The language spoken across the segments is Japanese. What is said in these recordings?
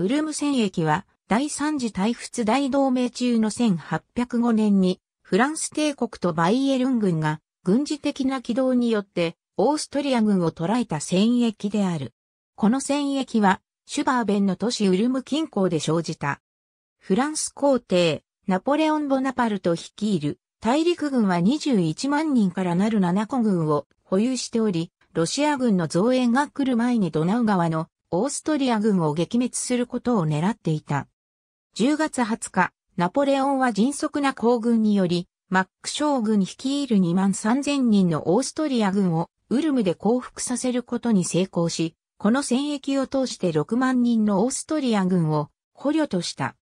ウルム戦役は、第三次大仏大同盟中の1805年に、フランス帝国とバイエルン軍が、軍事的な軌道によって、オーストリア軍を捕らえた戦役である。この戦役は、シュバーベンの都市ウルム近郊で生じた。フランス皇帝、ナポレオン・ボナパルト率いる、大陸軍は21万人からなる7個軍を保有しており、ロシア軍の増援が来る前にドナウ川のオーストリア軍を撃滅することを狙っていた。10月20日、ナポレオンは迅速な行軍により、マック将軍率いる2万3000人のオーストリア軍をウルムで降伏させることに成功し、この戦役を通して6万人のオーストリア軍を捕虜とした。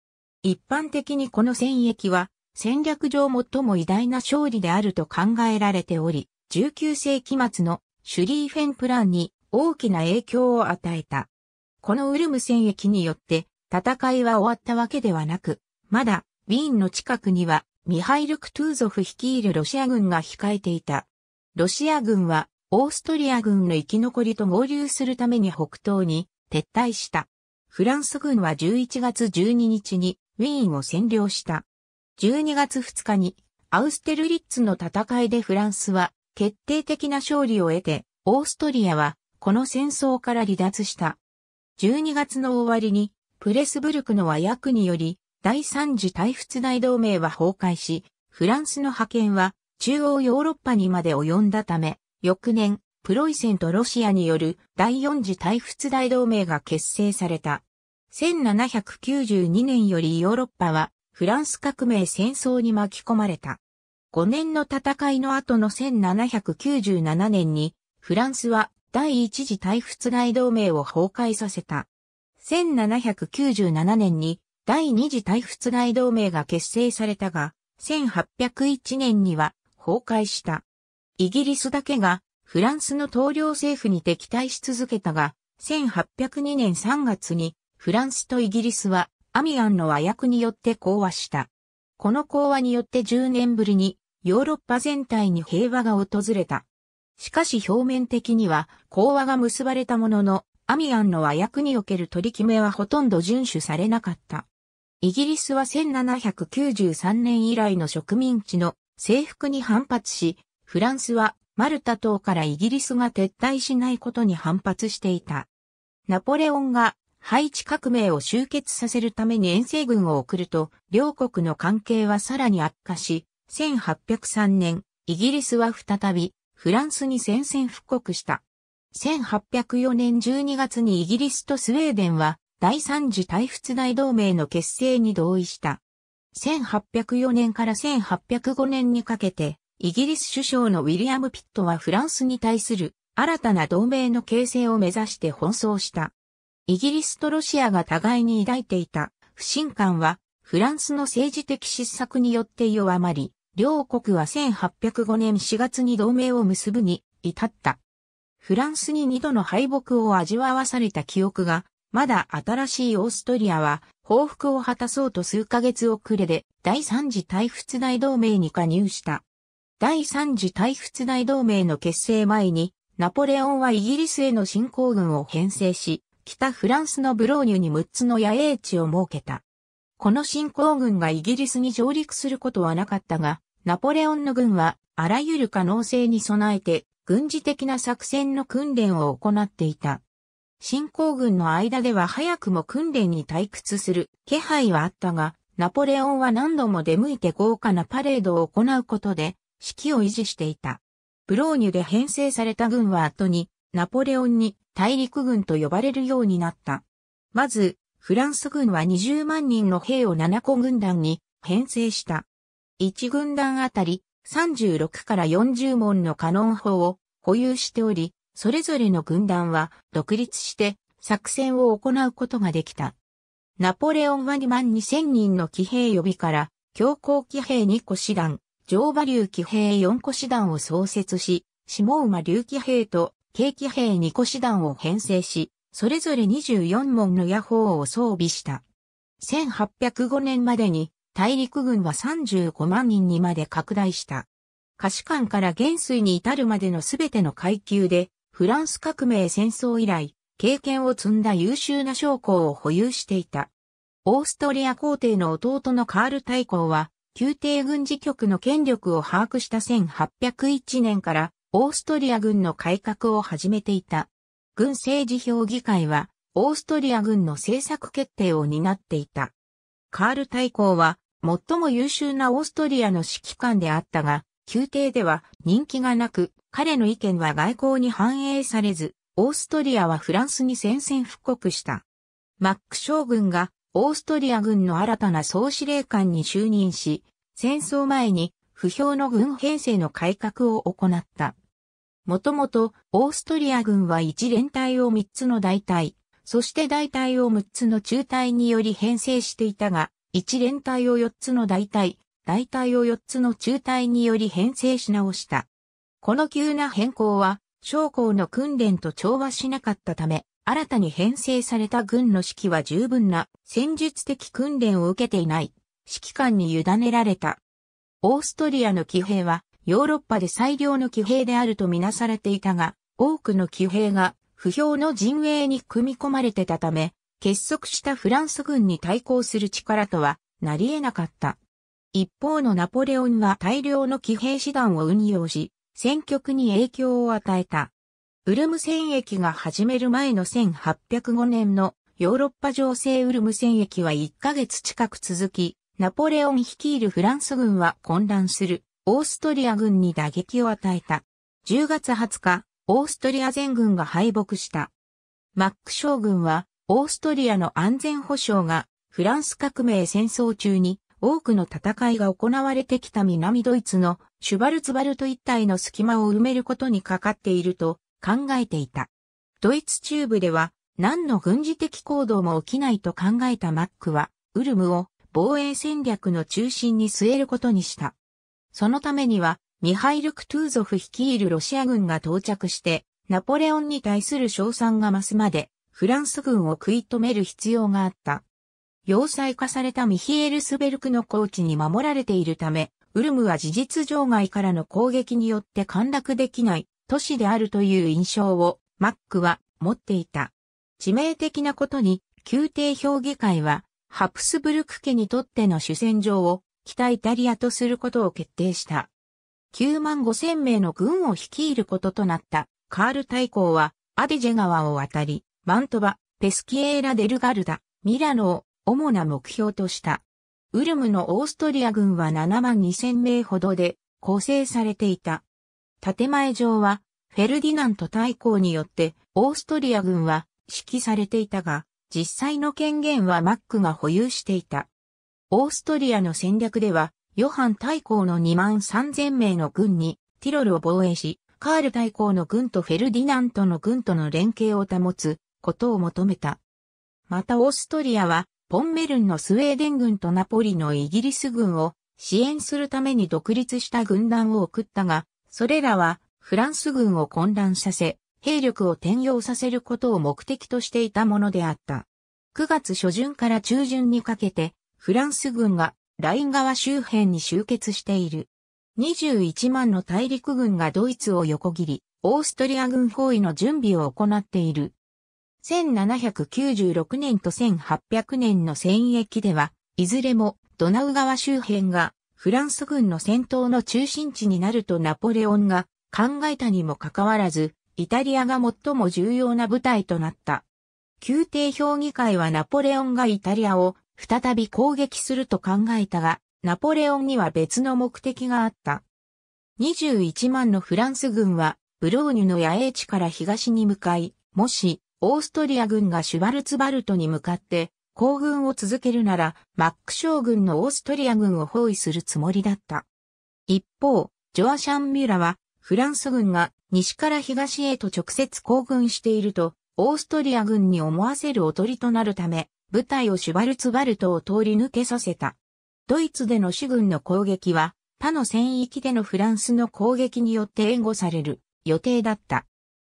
一般的にこの戦役は戦略上最も偉大な勝利であると考えられており、19世紀末のシュリーフェンプランに大きな影響を与えた。このウルム戦役によって戦いは終わったわけではなく、まだウィーンの近くにはミハイル・クトゥーゾフ率いるロシア軍が控えていた。ロシア軍はオーストリア軍の生き残りと合流するために北東に撤退した。フランス軍は11月12日にウィーンを占領した。12月2日にアウステルリッツの戦いでフランスは決定的な勝利を得て、オーストリアはこの戦争から離脱した。12月の終わりに、プレスブルクの和訳により、第三次大仏大同盟は崩壊し、フランスの派遣は中央ヨーロッパにまで及んだため、翌年、プロイセンとロシアによる第四次大仏大同盟が結成された。1792年よりヨーロッパはフランス革命戦争に巻き込まれた。5年の戦いの後の1797年にフランスは第一次大仏大同盟を崩壊させた。1797年に第二次大仏大同盟が結成されたが、1801年には崩壊した。イギリスだけがフランスの統領政府に敵対し続けたが、1802年3月にフランスとイギリスはアミアンの和訳によって講和した。この講和によって10年ぶりにヨーロッパ全体に平和が訪れた。しかし表面的には講和が結ばれたものの、アミアンの和訳における取り決めはほとんど遵守されなかった。イギリスは1793年以来の植民地の征服に反発し、フランスはマルタ島からイギリスが撤退しないことに反発していた。ナポレオンがハイチ革命を終結させるために遠征軍を送ると、両国の関係はさらに悪化し、1803年、イギリスは再びフランスに宣戦布告した。1804年12月にイギリスとスウェーデンは第三次大仏大同盟の結成に同意した。1804年から1805年にかけて、イギリス首相のウィリアム・ピットはフランスに対する新たな同盟の形成を目指して奔走した。イギリスとロシアが互いに抱いていた不信感はフランスの政治的失策によって弱まり、両国は1805年4月に同盟を結ぶに至った。フランスに二度の敗北を味わわされた記憶が、まだ新しいオーストリアは報復を果たそうと数ヶ月遅れで第三次大仏大同盟に加入した。第三次大仏大同盟の結成前に、ナポレオンはイギリスへの侵攻軍を編成し、北フランスのブローニュに6つの野営地を設けた。この侵攻軍がイギリスに上陸することはなかったが、ナポレオンの軍はあらゆる可能性に備えて軍事的な作戦の訓練を行っていた。侵攻軍の間では早くも訓練に退屈する気配はあったが、ナポレオンは何度も出向いて豪華なパレードを行うことで、士気を維持していた。ブローニュで編成された軍は後に、ナポレオンに大陸軍と呼ばれるようになった。まず、フランス軍は20万人の兵を7個軍団に編成した。1軍団あたり36から40門のカノン砲を保有しており、それぞれの軍団は独立して作戦を行うことができた。ナポレオンは2万2000人の騎兵予備から強行騎兵2個師団、上馬流騎兵4個師団を創設し、下馬流騎兵と軽騎兵2個師団を編成し、それぞれ24門の野砲を装備した。1805年までに大陸軍は35万人にまで拡大した。可視官から元帥に至るまでのすべての階級で、フランス革命戦争以来、経験を積んだ優秀な将校を保有していた。オーストリア皇帝の弟のカール大公は、宮廷軍事局の権力を把握した1801年から、オーストリア軍の改革を始めていた。軍政治評議会は、オーストリア軍の政策決定を担っていた。カール大公は、最も優秀なオーストリアの指揮官であったが、宮廷では人気がなく、彼の意見は外交に反映されず、オーストリアはフランスに宣戦布告した。マック将軍がオーストリア軍の新たな総司令官に就任し、戦争前に不評の軍編成の改革を行った。もともと、オーストリア軍は1連隊を3つの大隊、そして大隊を6つの中隊により編成していたが、1連隊を4つの大隊、大隊を4つの中隊により編成し直した。この急な変更は、将校の訓練と調和しなかったため、新たに編成された軍の指揮は十分な戦術的訓練を受けていない指揮官に委ねられた。オーストリアの騎兵はヨーロッパで最良の騎兵であるとみなされていたが、多くの騎兵が不評の陣営に組み込まれてたため、結束したフランス軍に対抗する力とはなり得なかった。一方のナポレオンは大量の騎兵師団を運用し、戦局に影響を与えた。ウルム戦役が始める前の1805年のヨーロッパ情勢ウルム戦役は1ヶ月近く続き、ナポレオン率いるフランス軍は混乱するオーストリア軍に打撃を与えた。10月20日、オーストリア全軍が敗北した。マック将軍は、オーストリアの安全保障が、フランス革命戦争中に、多くの戦いが行われてきた南ドイツのシュバルツバルト一帯の隙間を埋めることにかかっていると考えていた。ドイツ中部では何の軍事的行動も起きないと考えたマックは、ウルムを防衛戦略の中心に据えることにした。そのためには、ミハイル・クトゥーゾフ率いるロシア軍が到着して、ナポレオンに対する賞賛が増すまで、フランス軍を食い止める必要があった。要塞化されたミヒエルスベルクの高地に守られているため、ウルムは事実上外からの攻撃によって陥落できない都市であるという印象をマックは持っていた。致命的なことに、宮廷評議会はハプスブルク家にとっての主戦場を北イタリアとすることを決定した。9万5千名の軍を率いることとなったカール大公はアディジェ川を渡り、マントバ、ペスキエーラ・デルガルダ、ミラノを主な目標とした。ウルムのオーストリア軍は7万2千名ほどで構成されていた。建前上はフェルディナント大公によってオーストリア軍は指揮されていたが、実際の権限はマックが保有していた。オーストリアの戦略では、ヨハン大公の2万3000名の軍にティロルを防衛し、カール大公の軍とフェルディナントの軍との連携を保つことを求めた。またオーストリアは、ポンメルンのスウェーデン軍とナポリのイギリス軍を支援するために独立した軍団を送ったが、それらはフランス軍を混乱させ、兵力を転用させることを目的としていたものであった。9月初旬から中旬にかけて、フランス軍がライン川周辺に集結している。21万の大陸軍がドイツを横切り、オーストリア軍包囲の準備を行っている。1796年と1800年の戦役では、いずれもドナウ川周辺がフランス軍の戦闘の中心地になるとナポレオンが考えたにもかかわらず、イタリアが最も重要な部隊となった。宮廷評議会はナポレオンがイタリアを再び攻撃すると考えたが、ナポレオンには別の目的があった。21万のフランス軍は、ブローニュの野営地から東に向かい、もし、オーストリア軍がシュバルツバルトに向かって、行軍を続けるなら、マック将軍のオーストリア軍を包囲するつもりだった。一方、ジョアシャン・ミュラは、フランス軍が西から東へと直接行軍していると、オーストリア軍に思わせるおとりとなるため、部隊をシュバルツバルトを通り抜けさせた。ドイツでの主軍の攻撃は、他の戦域でのフランスの攻撃によって援護される予定だった。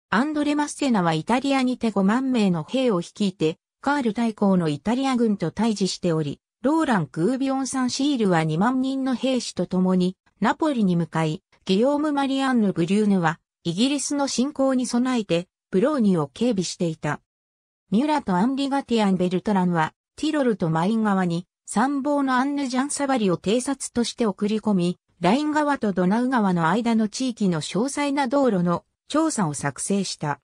アンドレ・マッセナはイタリアにて5万名の兵を率いて、カール大公のイタリア軍と対峙しており、ローラン・クービオンサン・シールは2万人の兵士と共に、ナポリに向かい、ギヨーム・マリアンヌ・ブリューヌは、イギリスの侵攻に備えて、ブローニを警備していた。ミュラとアンリ・ガティアン・ベルトランは、ティロルとマイン側に、参謀のアンヌ・ジャン・サバリを偵察として送り込み、ライン川とドナウ川の間の地域の詳細な道路の調査を作成した。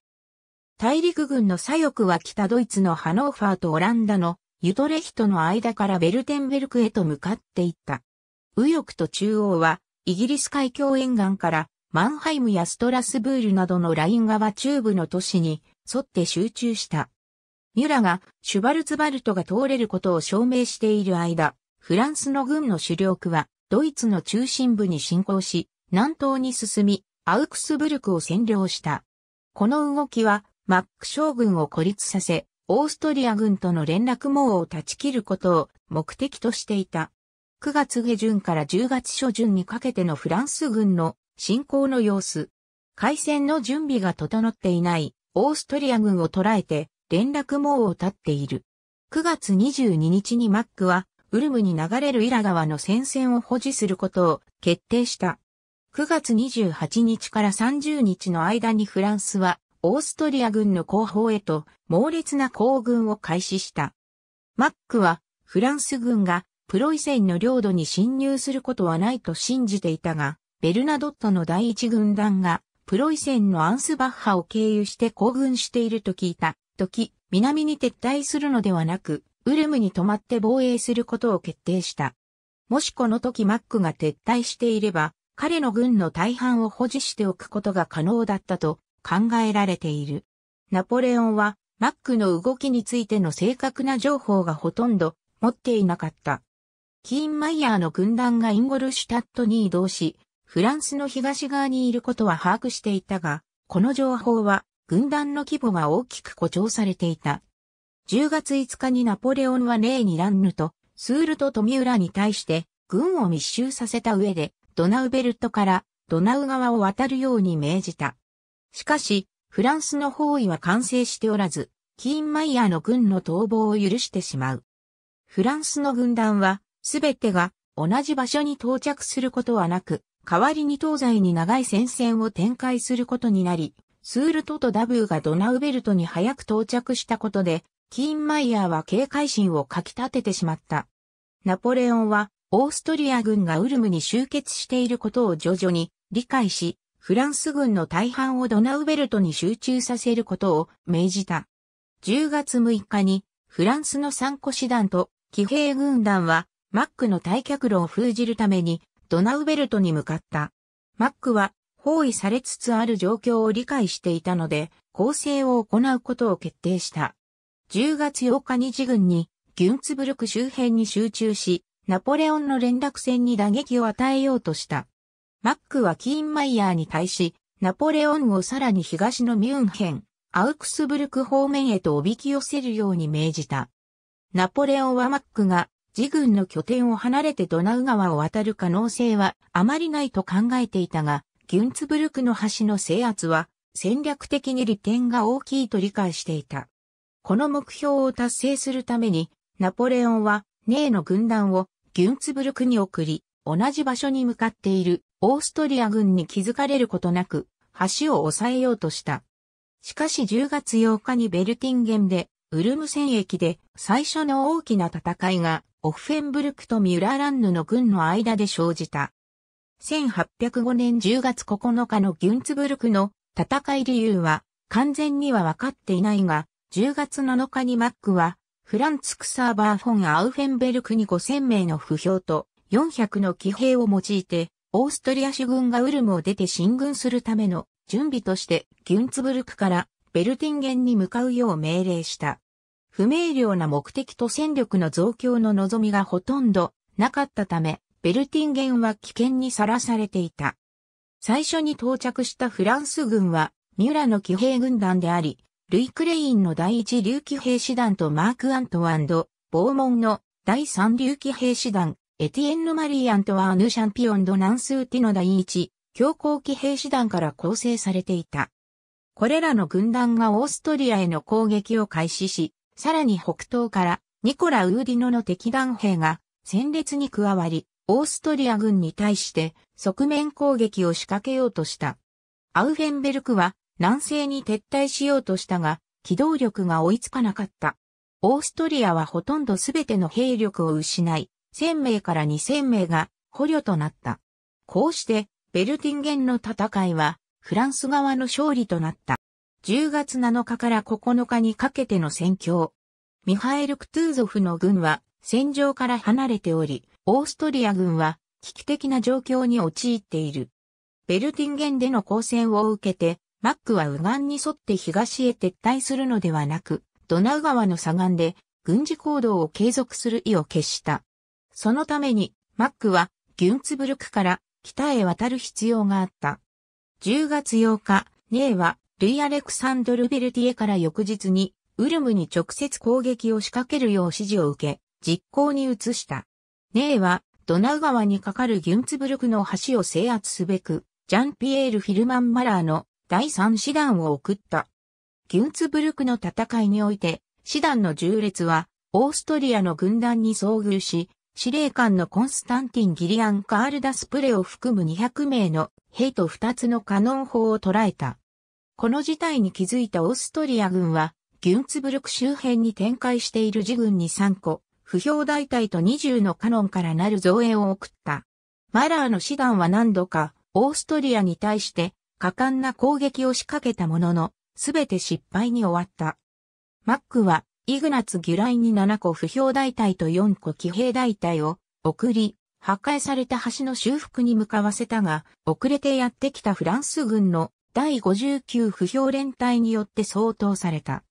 大陸軍の左翼は北ドイツのハノーファーとオランダのユトレヒトの間からベルテンベルクへと向かっていった。右翼と中央は、イギリス海峡沿岸からマンハイムやストラスブールなどのライン川中部の都市に沿って集中した。ミュラがシュバルツバルトが通れることを証明している間、フランスの軍の主力はドイツの中心部に侵攻し、南東に進み、アウクスブルクを占領した。この動きはマック将軍を孤立させ、オーストリア軍との連絡網を断ち切ることを目的としていた。9月下旬から10月初旬にかけてのフランス軍の侵攻の様子。海戦の準備が整っていないオーストリア軍を捉えて連絡網を立っている。9月22日にマックは、ウルムに流れるイラ川の戦線を保持することを決定した。9月28日から30日の間にフランスは、オーストリア軍の後方へと猛烈な行軍を開始した。マックは、フランス軍がプロイセンの領土に侵入することはないと信じていたが、ベルナドットの第一軍団がプロイセンのアンスバッハを経由して行軍していると聞いた。時、南に撤退するのではなく、ウルムに泊まって防衛することを決定した。もしこの時マックが撤退していれば、彼の軍の大半を保持しておくことが可能だったと考えられている。ナポレオンはマックの動きについての正確な情報がほとんど持っていなかった。キーンマイヤーの軍団がインゴルシュタットに移動し、フランスの東側にいることは把握していたが、この情報は軍団の規模が大きく誇張されていた。10月5日にナポレオンはレーニ・ランヌと、スールと富浦に対して軍を密集させた上で、ドナウベルトからドナウ川を渡るように命じた。しかし、フランスの包囲は完成しておらず、キーンマイヤーの軍の逃亡を許してしまう。フランスの軍団は、すべてが同じ場所に到着することはなく、代わりに東西に長い戦線を展開することになり、スールトとダブーがドナウベルトに早く到着したことで、キーンマイヤーは警戒心をかき立ててしまった。ナポレオンは、オーストリア軍がウルムに集結していることを徐々に理解し、フランス軍の大半をドナウベルトに集中させることを命じた。10月6日に、フランスの参個師団と騎兵軍団は、マックの退却路を封じるために、ドナウベルトに向かった。マックは、包囲されつつある状況を理解していたので、攻勢を行うことを決定した。10月8日に自軍に、ギュンツブルク周辺に集中し、ナポレオンの連絡船に打撃を与えようとした。マックはキーンマイヤーに対し、ナポレオンをさらに東のミュンヘン、アウクスブルク方面へとおびき寄せるように命じた。ナポレオンはマックが自軍の拠点を離れてドナウ川を渡る可能性はあまりないと考えていたが、ギュンツブルクの橋の制圧は戦略的に利点が大きいと理解していた。この目標を達成するために、ナポレオンはネーの軍団をギュンツブルクに送り、同じ場所に向かっているオーストリア軍に気づかれることなく、橋を抑えようとした。しかし10月8日にベルティンゲンで、ウルム戦役で最初の大きな戦いがオッフェンブルクとミュラーランヌの軍の間で生じた。1805年10月9日のギュンツブルクの戦い理由は完全には分かっていないが、10月7日にマックは、フランツクサーバーフォン・アウフェンベルクに5000名の不評と400の騎兵を用いて、オーストリア主軍がウルムを出て進軍するための準備としてギュンツブルクからベルティンゲンに向かうよう命令した。不明瞭な目的と戦力の増強の望みがほとんどなかったため、ベルティンゲンは危険にさらされていた。最初に到着したフランス軍は、ミュラの騎兵軍団であり、ルイ・クレインの第一竜騎兵師団とマーク・アントワンド、ボーモンの第三竜騎兵師団、エティエンヌ・マリー・アントワーヌ・シャンピオン・ド・ナンスーティの第一、強行騎兵師団から構成されていた。これらの軍団がオーストリアへの攻撃を開始し、さらに北東からニコラ・ウーディノの敵団兵が戦列に加わり、オーストリア軍に対して側面攻撃を仕掛けようとした。アウフェンベルクは南西に撤退しようとしたが、機動力が追いつかなかった。オーストリアはほとんどすべての兵力を失い、1000名から2000名が捕虜となった。こうして、ベルティンゲンの戦いは、フランス側の勝利となった。10月7日から9日にかけての戦況。ミハエル・クトゥーゾフの軍は戦場から離れており、オーストリア軍は危機的な状況に陥っている。ベルティンゲンでの抗戦を受けて、マックは右岸に沿って東へ撤退するのではなく、ドナウ川の左岸で軍事行動を継続する意を決した。そのために、マックはギュンツブルクから北へ渡る必要があった。10月8日、ネーはルイ・アレクサンドル・ベルティエから翌日にウルムに直接攻撃を仕掛けるよう指示を受け、実行に移した。ネーは、ドナウ川に架かるギュンツブルクの橋を制圧すべく、ジャンピエール・フィルマン・マラーの第三師団を送った。ギュンツブルクの戦いにおいて、師団の重列は、オーストリアの軍団に遭遇し、司令官のコンスタンティン・ギリアン・カールダスプレを含む200名の兵と2つのカノン砲を捉えた。この事態に気づいたオーストリア軍は、ギュンツブルク周辺に展開している自軍に3個、不評大隊と20のカノンからなる造営を送った。マラーの師団は何度かオーストリアに対して果敢な攻撃を仕掛けたものの、すべて失敗に終わった。マックは、イグナツ・ギュライに7個不評大隊と4個騎兵大隊を送り、破壊された橋の修復に向かわせたが、遅れてやってきたフランス軍の第59不評連隊によって相当された。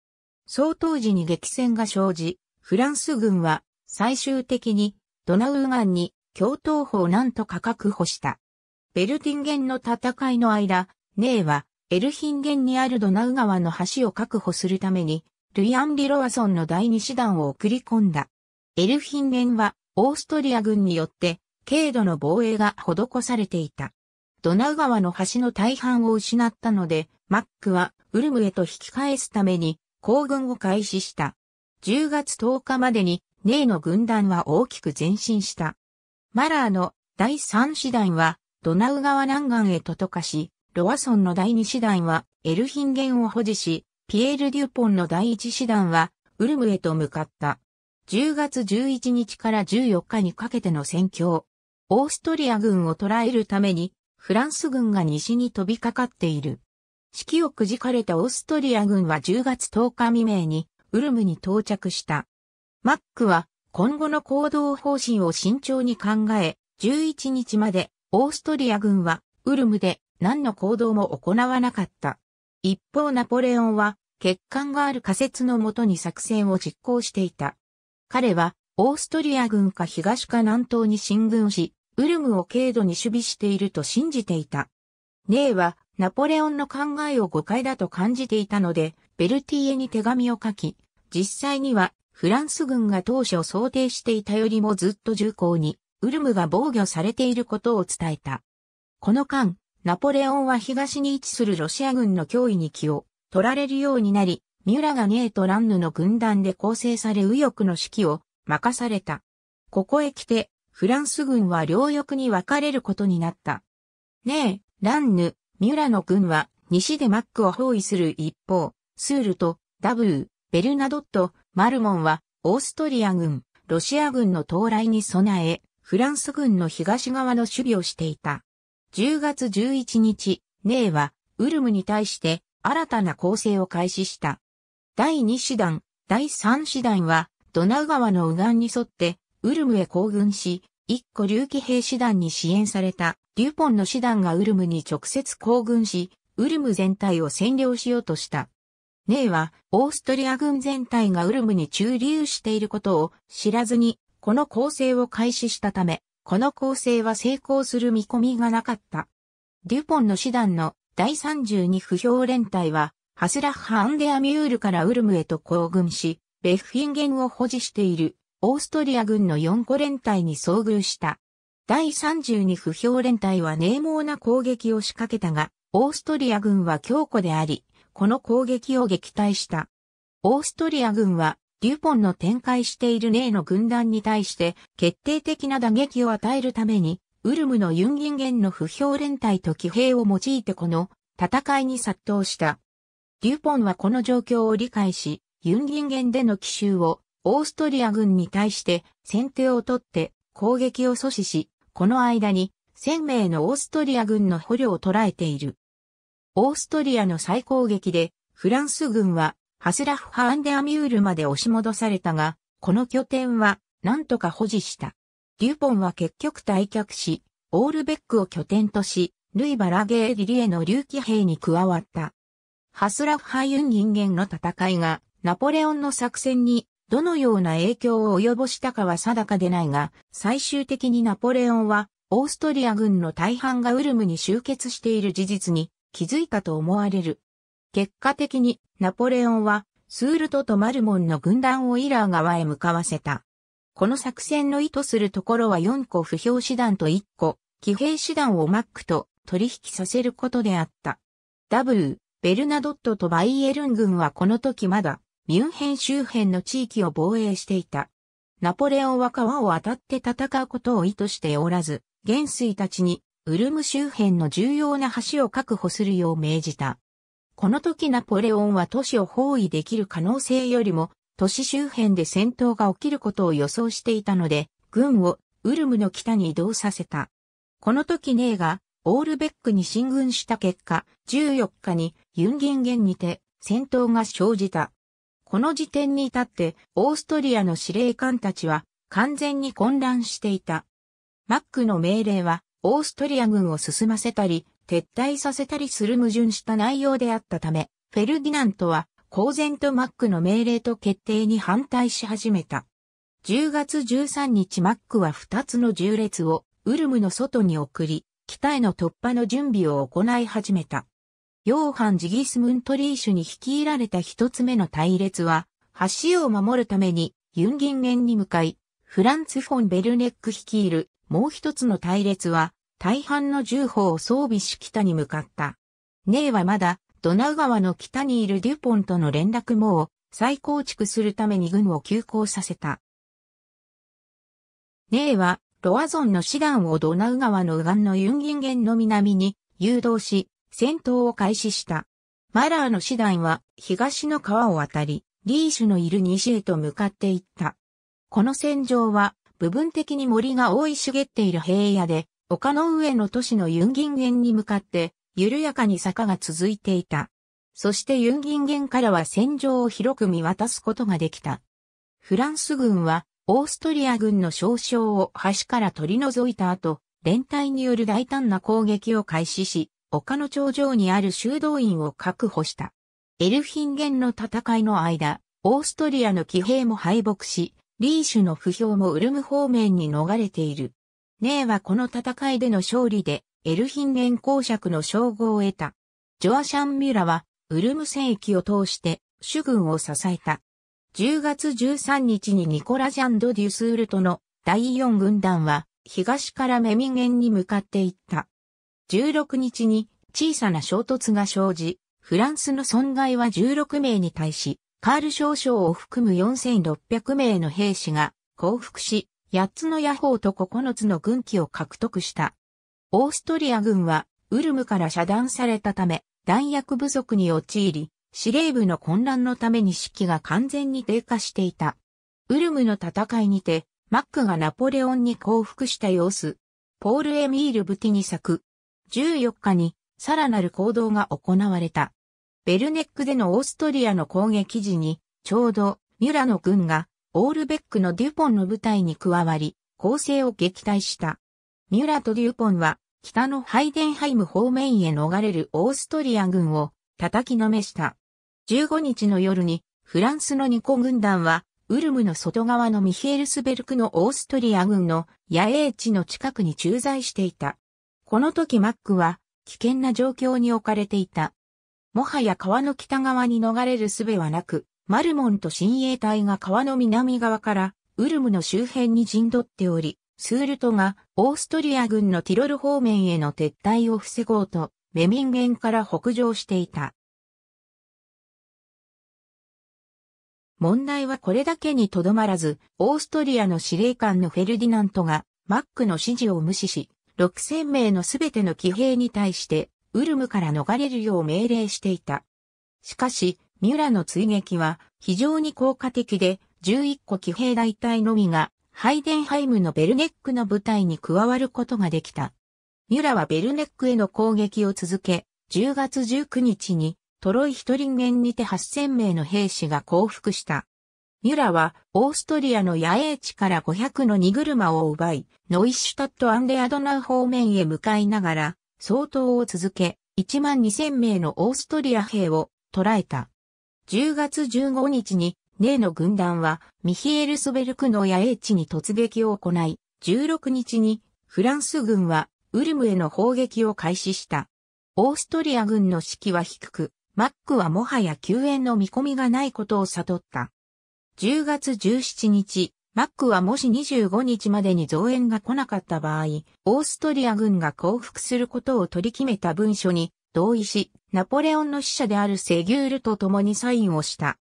相当時に激戦が生じ、フランス軍は最終的にドナウ川に共闘法を何とか確保した。ベルティンゲンの戦いの間、ネーはエルヒンゲンにあるドナウ川の橋を確保するために、ルイアン・リロワソンの第二師団を送り込んだ。エルヒンゲンはオーストリア軍によって軽度の防衛が施されていた。ドナウ川の橋の大半を失ったので、マックはウルムへと引き返すために行軍を開始した。10月10日までにネイの軍団は大きく前進した。マラーの第3師団はドナウ川南岸へと渡かし、ロワソンの第2師団はエルヒンゲンを保持し、ピエール・デュポンの第1師団はウルムへと向かった。10月11日から14日にかけての戦況。オーストリア軍を捉えるために、フランス軍が西に飛びかかっている。指揮をくじかれたオーストリア軍は10月10日未明に、ウルムに到着した。マックは今後の行動方針を慎重に考え、11日までオーストリア軍はウルムで何の行動も行わなかった。一方ナポレオンは欠陥がある仮説のもとに作戦を実行していた。彼はオーストリア軍か東か南東に進軍し、ウルムを軽度に守備していると信じていた。ネーはナポレオンの考えを誤解だと感じていたので、ベルティエに手紙を書き、実際にはフランス軍が当初想定していたよりもずっと重厚に、ウルムが防御されていることを伝えた。この間、ナポレオンは東に位置するロシア軍の脅威に気を取られるようになり、三浦がゲート・ランヌの軍団で構成され右翼の指揮を任された。ここへ来て、フランス軍は両翼に分かれることになった。ねえ、ランヌ、三浦の軍は西でマックを包囲する一方、スールとダブー、ベルナドット、マルモンは、オーストリア軍、ロシア軍の到来に備え、フランス軍の東側の守備をしていた。10月11日、ネーは、ウルムに対して新たな攻勢を開始した。第2師団、第3師団は、ドナウ川の右岸に沿って、ウルムへ行軍し、一個竜騎兵師団に支援された、デュポンの師団がウルムに直接行軍し、ウルム全体を占領しようとした。ネイは、オーストリア軍全体がウルムに駐留していることを知らずに、この構成を開始したため、この構成は成功する見込みがなかった。デュポンの師団の第32不評連隊は、ハスラッハ・アンデアミュールからウルムへと行軍し、ベッフィンゲンを保持しているオーストリア軍の4個連隊に遭遇した。第32不評連隊は冷猛な攻撃を仕掛けたが、オーストリア軍は強固であり、この攻撃を撃退した。オーストリア軍は、デュポンの展開している例の軍団に対して決定的な打撃を与えるために、ウルムのユンギンゲンの不評連隊と騎兵を用いてこの戦いに殺到した。デュポンはこの状況を理解し、ユンギンゲンでの奇襲をオーストリア軍に対して先手を取って攻撃を阻止し、この間に1000名のオーストリア軍の捕虜を捕らえている。オーストリアの再攻撃で、フランス軍は、ハスラフ・ハーンデ・アミュールまで押し戻されたが、この拠点は、なんとか保持した。デュポンは結局退却し、オールベックを拠点とし、ルイ・バラゲー・リリエの竜起兵に加わった。ハスラフ・ハユン人間の戦いが、ナポレオンの作戦に、どのような影響を及ぼしたかは定かでないが、最終的にナポレオンは、オーストリア軍の大半がウルムに集結している事実に気づいたと思われる。結果的にナポレオンはスールトとマルモンの軍団をイラー側へ向かわせた。この作戦の意図するところは4個不評手段と1個、騎兵手段をマックと取引させることであった。W、ベルナドットとバイエルン軍はこの時まだミュンヘン周辺の地域を防衛していた。ナポレオンは川を渡って戦うことを意図しておらず、元帥たちにウルム周辺の重要な橋を確保するよう命じた。この時ナポレオンは都市を包囲できる可能性よりも、都市周辺で戦闘が起きることを予想していたので、軍をウルムの北に移動させた。この時ネーがオールベックに進軍した結果、14日にユンギンゲンにて戦闘が生じた。この時点に至ってオーストリアの司令官たちは完全に混乱していた。マックの命令はオーストリア軍を進ませたり、撤退させたりする矛盾した内容であったため、フェルディナントは、公然とマックの命令と決定に反対し始めた。10月13日マックは2つの重列をウルムの外に送り、北への突破の準備を行い始めた。ヨーハン・ジギスムントリーシュに率いられた一つ目の隊列は、橋を守るためにユンギンンに向かい、フランツ・フォン・ベルネック率いるもう一つの隊列は、大半の重砲を装備し北に向かった。ネイはまだ、ドナウ川の北にいるデュポンとの連絡網を再構築するために軍を急行させた。ネイは、ロアゾンの師団をドナウ川の右岸のユンギンゲンの南に誘導し、戦闘を開始した。マラーの師団は東の川を渡り、リーシュのいる西へと向かっていった。この戦場は部分的に森が覆い茂っている平野で、丘の上の都市のユンギン園に向かって、緩やかに坂が続いていた。そしてユンギン園からは戦場を広く見渡すことができた。フランス軍は、オーストリア軍の少将を橋から取り除いた後、連帯による大胆な攻撃を開始し、丘の頂上にある修道院を確保した。エルフィンゲンの戦いの間、オーストリアの騎兵も敗北し、リーシュの不評もウルム方面に逃れている。ネーはこの戦いでの勝利で、エルヒンゲン公爵の称号を得た。ジョアシャン・ミュラは、ウルム戦役を通して、主軍を支えた。10月13日にニコラ・ジャンド・デュスールとの第4軍団は、東からメミゲンに向かっていった。16日に小さな衝突が生じ、フランスの損害は16名に対し、カール少将を含む4600名の兵士が降伏し、8つの野砲と9つの軍機を獲得した。オーストリア軍はウルムから遮断されたため、弾薬不足に陥り、司令部の混乱のために士気が完全に低下していた。ウルムの戦いにて、マックがナポレオンに降伏した様子。ポール・エミール・ブティにク。14日に、さらなる行動が行われた。ベルネックでのオーストリアの攻撃時に、ちょうど、ミュラの軍が、オールベックのデュポンの部隊に加わり、攻勢を撃退した。ミュラとデュポンは、北のハイデンハイム方面へ逃れるオーストリア軍を叩きのめした。15日の夜に、フランスのニコ軍団は、ウルムの外側のミヒエルスベルクのオーストリア軍の野営地の近くに駐在していた。この時マックは危険な状況に置かれていた。もはや川の北側に逃れる術はなく、マルモンと親衛隊が川の南側からウルムの周辺に陣取っており、スールトがオーストリア軍のティロル方面への撤退を防ごうと、メミンゲンから北上していた。問題はこれだけにとどまらず、オーストリアの司令官のフェルディナントがマックの指示を無視し、6000名のすべての騎兵に対してウルムから逃れるよう命令していた。しかし、ミュラの追撃は非常に効果的で、11個騎兵大隊のみがハイデンハイムのベルネックの部隊に加わることができた。ミュラはベルネックへの攻撃を続け、10月19日にトロイヒトリンゲンにて8000名の兵士が降伏した。ミュラはオーストリアの野営地から500の荷車を奪い、ノイシュタット・アンデ・アドナウ方面へ向かいながら、相当を続け、1万2000名のオーストリア兵を捕らえた。10月15日に、ネーの軍団はミヒエルスベルクの野営地に突撃を行い、16日にフランス軍はウルムへの砲撃を開始した。オーストリア軍の士気は低く、マックはもはや救援の見込みがないことを悟った。10月17日、マックはもし25日までに増援が来なかった場合、オーストリア軍が降伏することを取り決めた文書に同意し、ナポレオンの使者であるセギュールと共にサインをした。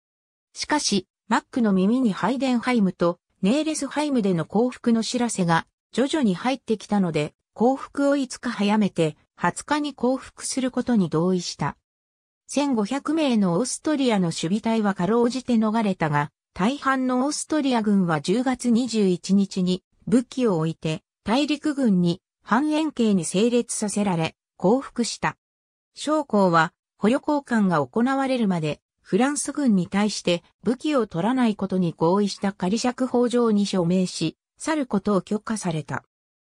しかし、マックの耳にハイデンハイムとネーレスハイムでの降伏の知らせが徐々に入ってきたので、降伏を5日早めて20日に降伏することに同意した。1500名のオーストリアの守備隊はかろうじて逃れたが、大半のオーストリア軍は10月21日に武器を置いて大陸軍に半円形に整列させられ、降伏した。将校は捕虜交換が行われるまでフランス軍に対して武器を取らないことに合意した仮釈放状に署名し、去ることを許可された。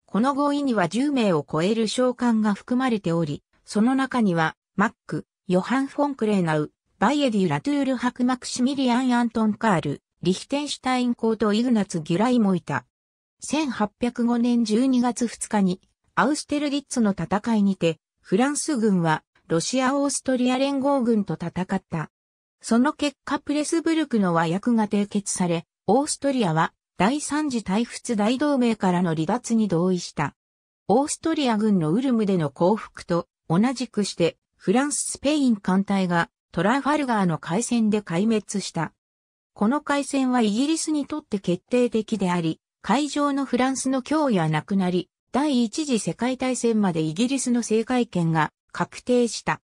この合意には10名を超える将官が含まれており、その中には、マック、ヨハン・フォン・クレーナウ、バイエディ・ラトゥールハク・マクシミリアン・アントン・カール、リヒテンシュタイン公とイグナツ・ギュライもいた。1805年12月2日に、アウステルギッツの戦いにて、フランス軍は、ロシア・オーストリア連合軍と戦った。その結果プレスブルクの和訳が締結され、オーストリアは、第三次大仏大同盟からの離脱に同意した。オーストリア軍のウルムでの降伏と、同じくして、フランス・スペイン艦隊がトラファルガーの海戦で壊滅した。この海戦はイギリスにとって決定的であり、海上のフランスの脅威はなくなり、第一次世界大戦までイギリスの制海権が確定した。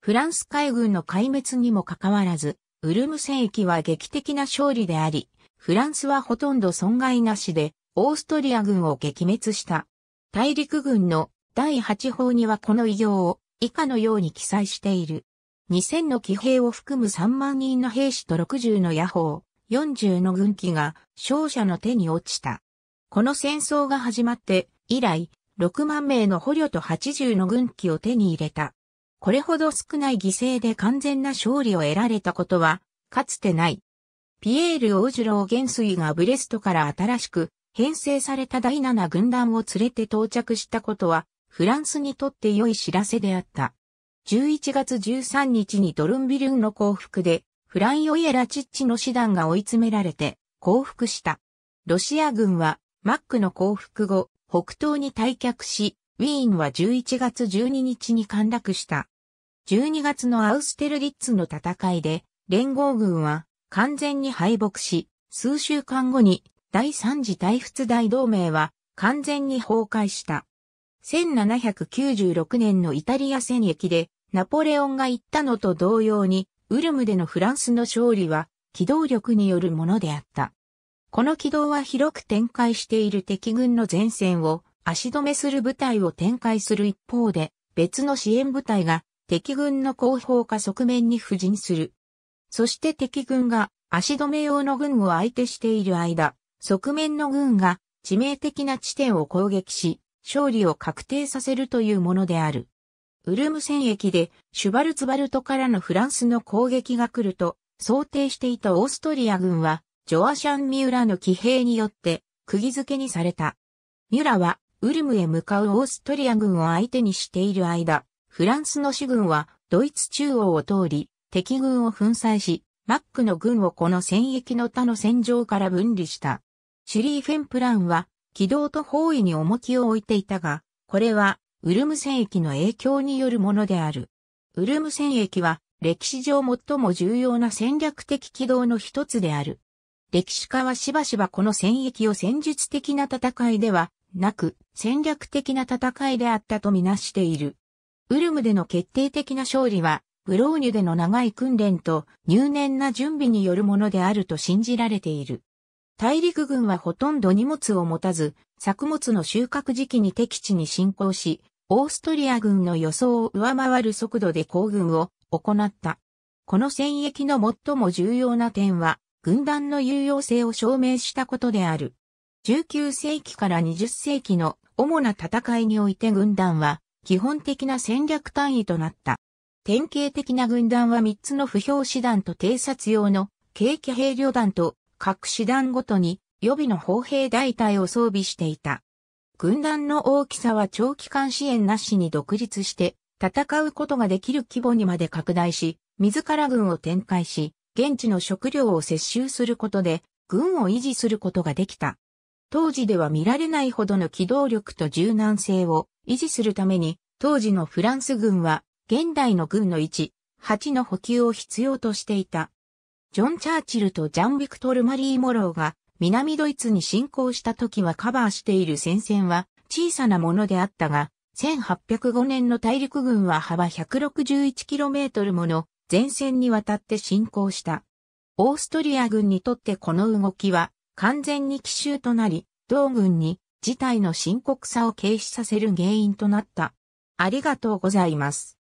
フランス海軍の壊滅にもかかわらず、ウルム戦役は劇的な勝利であり、フランスはほとんど損害なしで、オーストリア軍を撃滅した。大陸軍の第8法にはこの偉業を以下のように記載している。2000の騎兵を含む3万人の兵士と60の野砲、40の軍機が勝者の手に落ちた。この戦争が始まって以来、6万名の捕虜と80の軍機を手に入れた。これほど少ない犠牲で完全な勝利を得られたことは、かつてない。ピエール・オジュロー元帥がブレストから新しく編成された第7軍団を連れて到着したことは、フランスにとって良い知らせであった。11月13日にドルンビルンの降伏で、フランヨイエラチッチの師団が追い詰められて、降伏した。ロシア軍は、マックの降伏後、北東に退却し、ウィーンは11月12日に陥落した。12月のアウステルリッツの戦いで、連合軍は完全に敗北し、数週間後に第三次大仏大同盟は完全に崩壊した。1796年のイタリア戦役でナポレオンが言ったのと同様に、ウルムでのフランスの勝利は機動力によるものであった。この機動は広く展開している敵軍の前線を足止めする部隊を展開する一方で、別の支援部隊が敵軍の後方か側面に布陣する。そして敵軍が足止め用の軍を相手している間、側面の軍が致命的な地点を攻撃し、勝利を確定させるというものである。ウルム戦役でシュバルツバルトからのフランスの攻撃が来ると想定していたオーストリア軍はジョアシャン・ミュラの騎兵によって釘付けにされた。ミュラはウルムへ向かうオーストリア軍を相手にしている間、フランスの主軍はドイツ中央を通り敵軍を粉砕し、マックの軍をこの戦役の他の戦場から分離した。シュリーフェンプランは軌道と方位に重きを置いていたが、これは、ウルム戦役の影響によるものである。ウルム戦役は、歴史上最も重要な戦略的軌道の一つである。歴史家はしばしばこの戦役を戦術的な戦いではなく戦略的な戦いであったとみなしている。ウルムでの決定的な勝利は、ブローニュでの長い訓練と入念な準備によるものであると信じられている。大陸軍はほとんど荷物を持たず、作物の収穫時期に敵地に侵攻し、オーストリア軍の予想を上回る速度で行軍を行った。この戦役の最も重要な点は、軍団の有用性を証明したことである。19世紀から20世紀の主な戦いにおいて軍団は基本的な戦略単位となった。典型的な軍団は3つの不評師団と偵察用の軽機兵旅団と各師団ごとに予備の砲兵大隊を装備していた。軍団の大きさは長期間支援なしに独立して戦うことができる規模にまで拡大し、自ら軍を展開し、現地の食料を接収することで軍を維持することができた。当時では見られないほどの機動力と柔軟性を維持するために、当時のフランス軍は現代の軍の1、8の補給を必要としていた。ジョン・チャーチルとジャン・ビクトル・マリー・モローが南ドイツに侵攻した時はカバーしている戦線は小さなものであったが、1805年の大陸軍は幅 161km もの前線にわたって侵攻した。オーストリア軍にとってこの動きは完全に奇襲となり、同軍に事態の深刻さを軽視させる原因となった。ありがとうございます。